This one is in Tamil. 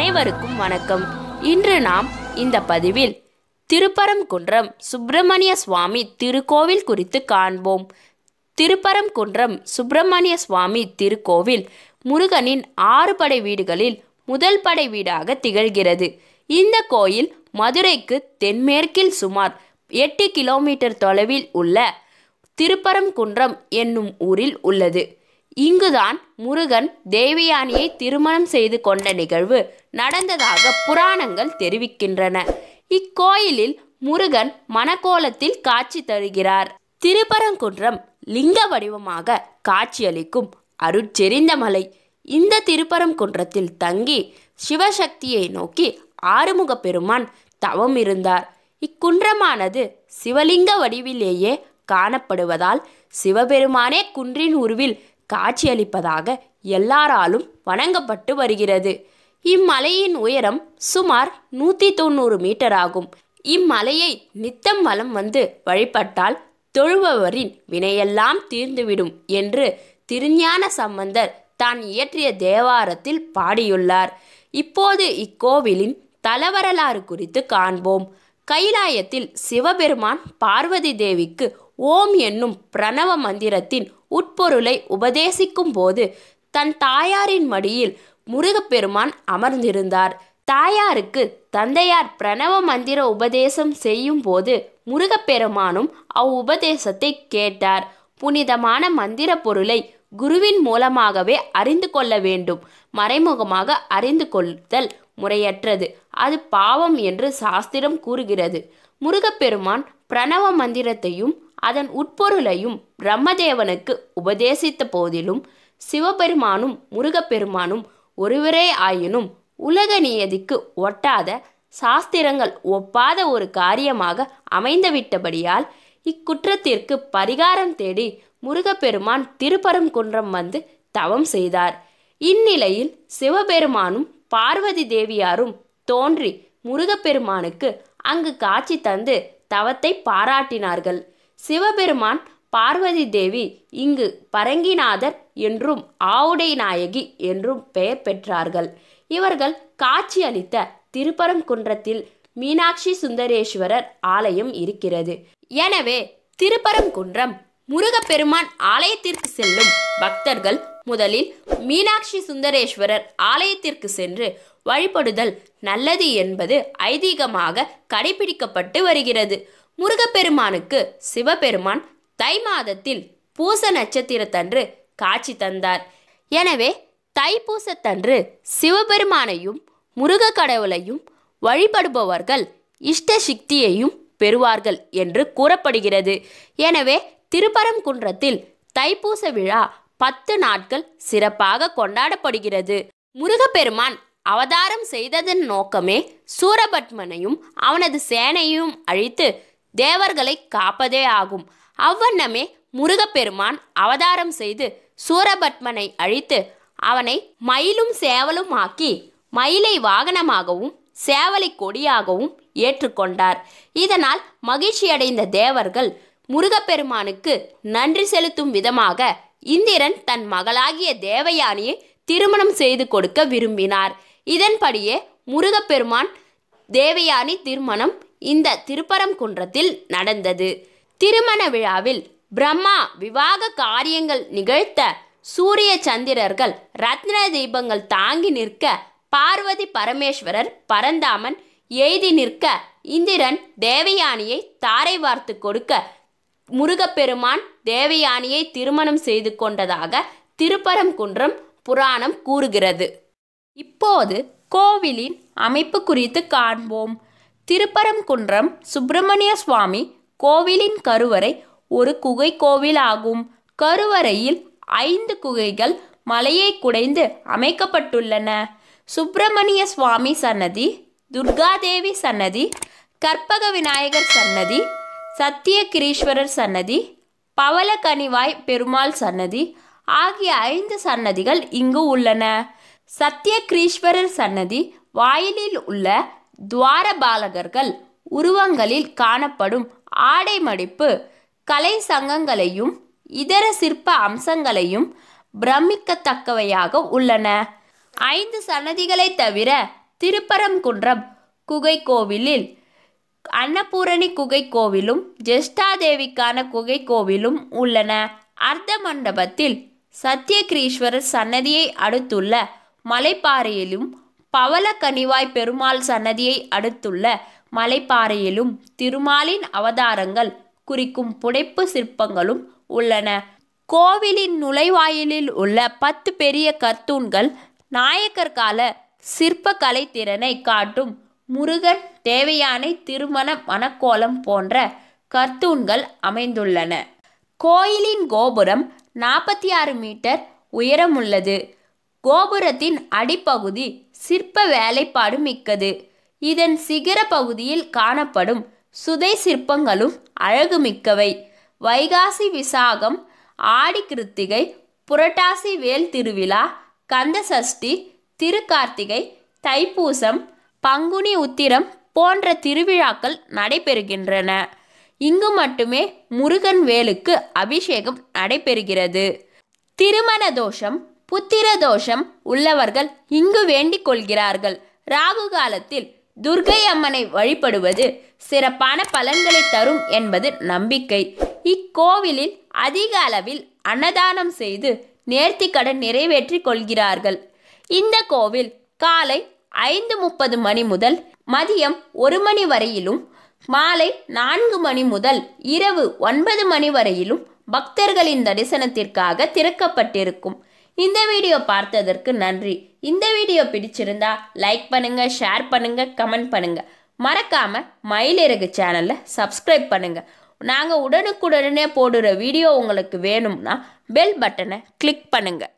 அனைவருக்கும் வணக்கம் இன்று நாம் இந்த பதிவில் திருப்பரங்குன்றம் சுப்பிரமணிய சுவாமி திருக்கோவில் குறித்து காண்போம் திருப்பரங்குன்றம் சுப்பிரமணிய சுவாமி திருக்கோவில் முருகனின் ஆறு படை வீடுகளில் முதல் படை வீடாக திகழ்கிறது இந்த கோயில் மதுரைக்கு தென்மேற்கில் சுமார் எட்டு கிலோமீட்டர் தொலைவில் உள்ள திருப்பரங்குன்றம் என்னும் ஊரில் உள்ளது இங்குதான் முருகன் தேவயானியை திருமணம் செய்து கொண்ட நிகழ்வு நடந்ததாக புராணங்கள் தெரிவிக்கின்றன இக்கோயிலில் முருகன் மணக்கோலத்தில் காட்சி தருகிறார் திருப்பரங்குன்றம் லிங்க வடிவமாக காட்சியளிக்கும் அருட்செறிந்த மலை இந்த திருப்பரங்குன்றத்தில் தங்கி சிவசக்தியை நோக்கி ஆறுமுக பெருமான் தவம் இருந்தார் இக்குன்றமானது சிவலிங்க வடிவிலேயே காணப்படுவதால் சிவபெருமானே குன்றின் உருவில் காட்சியளிப்பதாக எல்லாராலும் வணங்கப்பட்டு வருகிறது இம்மலையின் உயரம் சுமார் நூற்றி தொண்ணூறு மீட்டர் ஆகும் இம்மலையை நித்தம் வலம் வந்து வழிபட்டால் தொழுபவரின் வினையெல்லாம் தீர்ந்துவிடும் என்று திருஞான சம்பந்தர் தான் இயற்றிய தேவாரத்தில் பாடியுள்ளார் இப்போது இக்கோவிலின் தலவரலாறு குறித்து காண்போம் கைலாயத்தில் சிவபெருமான் பார்வதி தேவிக்கு ஓம் என்னும் பிரணவ மந்திரத்தின் உட்பொருளை உபதேசிக்கும் போது தன் தாயாரின் மடியில் முருகப்பெருமான் அமர்ந்திருந்தார் தாயாருக்கு தந்தையார் பிரணவ மந்திர உபதேசம் செய்யும் போது முருகப்பெருமானும் அவ் உபதேசத்தை கேட்டார் புனிதமான மந்திர பொருளை குருவின் மூலமாகவே அறிந்து கொள்ள வேண்டும் மறைமுகமாக அறிந்து கொள்ளுதல் முறையற்றது அது பாவம் என்று சாஸ்திரம் கூறுகிறது முருகப்பெருமான் பிரணவ மந்திரத்தையும் அதன் உட்பொருளையும் பிரம்மதேவனுக்கு உபதேசித்த போதிலும் சிவபெருமானும் முருகப்பெருமானும் ஒருவரே ஆயினும் உலக நியதிக்கு ஒட்டாத சாஸ்திரங்கள் ஒப்பாத ஒரு காரியமாக அமைந்துவிட்டபடியால் இக்குற்றத்திற்கு பரிகாரம் தேடி முருகப்பெருமான் திருப்பரங்குன்றம் வந்து தவம் செய்தார் இந்நிலையில் சிவபெருமானும் பார்வதி தேவியாரும் தோன்றி முருகப்பெருமானுக்கு அங்கு காட்சி தந்து தவத்தை பாராட்டினார்கள் சிவபெருமான் பார்வதி தேவி இங்கு பரங்கிநாதர் என்றும் ஆவுடை நாயகி என்றும் பெயர் பெற்றார்கள் இவர்கள் காட்சி அளித்த திருப்பரங்குன்றத்தில் மீனாட்சி சுந்தரேஸ்வரர் ஆலயம் இருக்கிறது எனவே திருப்பரங்குன்றம் முருகப்பெருமான் ஆலயத்திற்கு செல்லும் பக்தர்கள் முதலில் மீனாட்சி சுந்தரேஸ்வரர் ஆலயத்திற்கு சென்று வழிபடுதல் நல்லது என்பது ஐதீகமாக கடைபிடிக்கப்பட்டு வருகிறது முருகப்பெருமானுக்கு சிவபெருமான் தை மாதத்தில் பூச நட்சத்திரத்தன்று காட்சி தந்தார் எனவே தைப்பூசத்தன்று சிவபெருமானையும் முருக கடவுளையும் வழிபடுபவர்கள் இஷ்ட சக்தியையும் பெறுவார்கள் என்று கூறப்படுகிறது எனவே திருப்பரங்குன்றத்தில் தைப்பூச விழா பத்து நாட்கள் சிறப்பாக கொண்டாடப்படுகிறது முருகப்பெருமான் அவதாரம் செய்ததன் நோக்கமே சூரபத்மனையும் அவனது சேனையும் அழித்து தேவர்களை காப்பதே ஆகும் அவ்வண்ணமே முருகப்பெருமான் அவதாரம் செய்து சூரபத்மனை அழித்து அவனை மயிலும் சேவலும் ஆக்கி மயிலை வாகனமாகவும் சேவலை கொடியாகவும் ஏற்றுக்கொண்டார் இதனால் மகிழ்ச்சியடைந்த தேவர்கள் முருகப்பெருமானுக்கு நன்றி செலுத்தும் விதமாக இந்திரன் தன் மகளாகிய தேவயானியை திருமணம் செய்து கொடுக்க விரும்பினார் இதன்படியே முருகப்பெருமான் தேவயானி திருமணம் இந்த திருப்பரங்குன்றத்தில் நடந்தது திருமண விழாவில் பிரம்மா விவாக காரியங்கள் நிகழ்த்த சூரிய சந்திரர்கள் ரத்ன தீபங்கள் தாங்கி நிற்க பார்வதி பரமேஸ்வரர் பரந்தாமன் எய்தி நிற்க இந்திரன் தேவயானியை தாரை வார்த்து கொடுக்க முருகப்பெருமான் தேவயானியை திருமணம் செய்து கொண்டதாக திருப்பரங்குன்றம் புராணம் கூறுகிறது இப்போது கோவிலின் அமைப்பு குறித்து காண்போம் திருப்பரங்குன்றம் சுப்பிரமணிய சுவாமி கோவிலின் கருவறை ஒரு குகை கோவிலாகும் கருவறையில் ஐந்து குகைகள் மலையை குடைந்து அமைக்கப்பட்டுள்ளன சுப்பிரமணிய சுவாமி சன்னதி துர்காதேவி சன்னதி கற்பக விநாயகர் சன்னதி சத்தியகிரீஸ்வரர் சன்னதி பவலக்கனிவாய் பெருமாள் சன்னதி ஆகிய ஐந்து சன்னதிகள் இங்கு உள்ளன சத்தியகிரீஸ்வரர் சன்னதி வாயிலில் உள்ள துவாரபாலகர்கள் உருவங்களில் காணப்படும் ஆடை மடிப்பு கலை சங்கங்களையும் இதர சிற்ப அம்சங்களையும் பிரமிக்கத்தக்கவையாக உள்ளன ஐந்து சன்னதிகளை தவிர திருப்பரங்குன்றம் குகை கோவிலில் அன்னபூரணி குகை கோவிலும் ஜெஷ்டாதேவிக்கான குகை கோவிலும் உள்ளன அர்த்த மண்டபத்தில் சத்தியகிரீஸ்வரர் சன்னதியை அடுத்துள்ள மலைப்பாறையிலும் கனிவாய் பெருமாள் சன்னதியை அடுத்துள்ள மலைப்பாறையிலும் திருமாலின் அவதாரங்கள் குறிக்கும் புடைப்பு சிற்பங்களும் உள்ளன கோவிலின் நுழைவாயிலில் உள்ள பத்து பெரிய கர்த்தூன்கள் நாயக்கர் கால சிற்பக்கலை திறனை காட்டும் முருகன் தேவையானை திருமண மணக்கோலம் போன்ற கர்த்தூன்கள் அமைந்துள்ளன கோயிலின் கோபுரம் நாற்பத்தி ஆறு மீட்டர் உயரமுள்ளது கோபுரத்தின் அடிப்பகுதி சிற்ப வேலைப்பாடு மிக்கது இதன் சிகர பகுதியில் காணப்படும் சுதை சிற்பங்களும் அழகுமிக்கவை வைகாசி விசாகம் ஆடி கிருத்திகை புரட்டாசி வேல் திருவிழா கந்தசஷ்டி திருக்கார்த்திகை தைப்பூசம் பங்குனி உத்திரம் போன்ற திருவிழாக்கள் நடைபெறுகின்றன இங்கு மட்டுமே முருகன் வேலுக்கு அபிஷேகம் நடைபெறுகிறது திருமண தோஷம் புத்திர தோஷம் உள்ளவர்கள் இங்கு வேண்டிக் கொள்கிறார்கள் ராகு காலத்தில் துர்கை அம்மனை வழிபடுவது சிறப்பான பலன்களை தரும் என்பது நம்பிக்கை இக்கோவிலில் அதிக அளவில் அன்னதானம் செய்து நேர்த்திக்கடன் நிறைவேற்றி கொள்கிறார்கள் இந்த கோவில் காலை ஐந்து முப்பது மணி முதல் மதியம் ஒரு மணி வரையிலும் மாலை நான்கு மணி முதல் இரவு ஒன்பது மணி வரையிலும் பக்தர்களின் தரிசனத்திற்காக திறக்கப்பட்டிருக்கும் இந்த வீடியோ பார்த்ததற்கு நன்றி இந்த வீடியோ பிடிச்சிருந்தா லைக் பண்ணுங்க ஷேர் பண்ணுங்க கமெண்ட் பண்ணுங்க மறக்காம மயிலிறகு சேனலை சப்ஸ்கிரைப் பண்ணுங்க நாங்கள் உடனுக்குடனே போடுற வீடியோ உங்களுக்கு வேணும்னா பெல் பட்டனை கிளிக் பண்ணுங்கள்